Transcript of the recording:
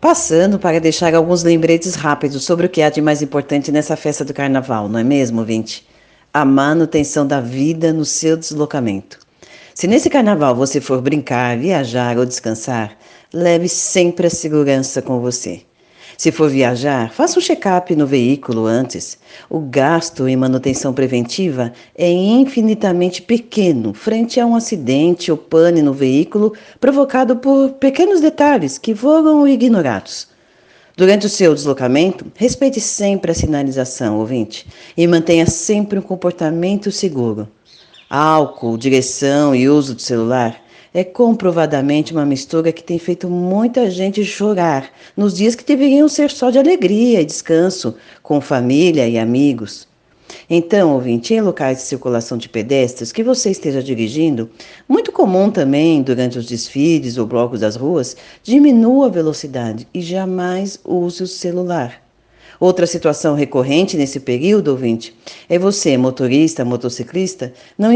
Passando para deixar alguns lembretes rápidos sobre o que há de mais importante nessa festa do carnaval, não é mesmo, vinte? A manutenção da vida no seu deslocamento. Se nesse carnaval você for brincar, viajar ou descansar, leve sempre a segurança com você. Se for viajar, faça um check-up no veículo antes. O gasto em manutenção preventiva é infinitamente pequeno frente a um acidente ou pane no veículo provocado por pequenos detalhes que foram ignorados. Durante o seu deslocamento, respeite sempre a sinalização, ouvinte, e mantenha sempre um comportamento seguro. Álcool, direção e uso do celular é comprovadamente uma mistura que tem feito muita gente chorar nos dias que deveriam ser só de alegria e descanso, com família e amigos. Então, ouvinte, em locais de circulação de pedestres que você esteja dirigindo, muito comum também, durante os desfiles ou blocos das ruas, diminua a velocidade e jamais use o celular. Outra situação recorrente nesse período, ouvinte, é você, motorista, motociclista, não